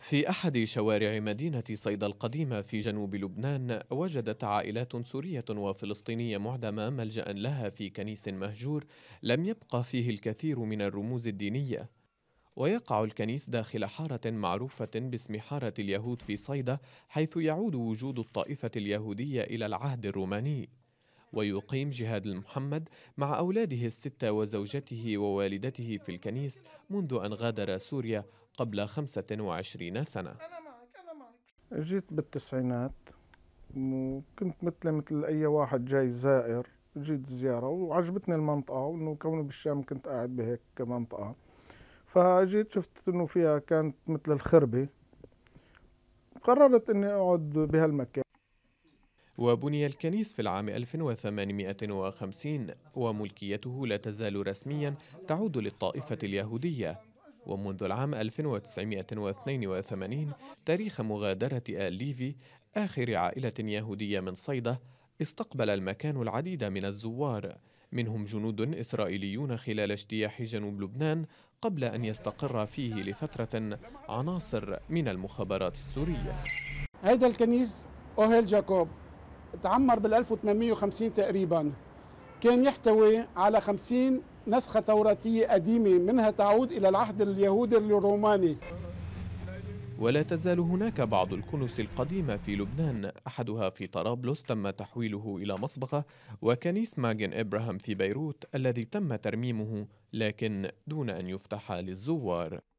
في أحد شوارع مدينة صيدا القديمة في جنوب لبنان وجدت عائلات سورية وفلسطينية معدمة ملجأ لها في كنيس مهجور لم يبقى فيه الكثير من الرموز الدينية ويقع الكنيس داخل حارة معروفة باسم حارة اليهود في صيدا حيث يعود وجود الطائفة اليهودية إلى العهد الروماني ويقيم جهاد المحمد مع أولاده الستة وزوجته ووالدته في الكنيس منذ أن غادر سوريا قبل 25 سنة جيت بالتسعينات وكنت مثل مثل أي واحد جاي زائر جيت زيارة وعجبتني المنطقة وإنه كونه بالشام كنت قاعد بهيك منطقة فجيت شفت إنه فيها كانت مثل الخربة قررت إني أقعد بهالمكان وبني الكنيس في العام 1850 وملكيته لا تزال رسميا تعود للطائفة اليهودية ومنذ العام 1982 تاريخ مغادرة آل ليفي آخر عائلة يهودية من صيدة استقبل المكان العديد من الزوار منهم جنود إسرائيليون خلال اجتياح جنوب لبنان قبل أن يستقر فيه لفترة عناصر من المخابرات السورية هذا الكنيس أوهيل جاكوب تعمر بال 1850 تقريبا كان يحتوي على 50 نسخة توراتية قديمة منها تعود إلى العهد اليهودي الروماني ولا تزال هناك بعض الكنوس القديمة في لبنان أحدها في طرابلس تم تحويله إلى مصبغة وكنيس ماجن إبراهام في بيروت الذي تم ترميمه لكن دون أن يفتح للزوار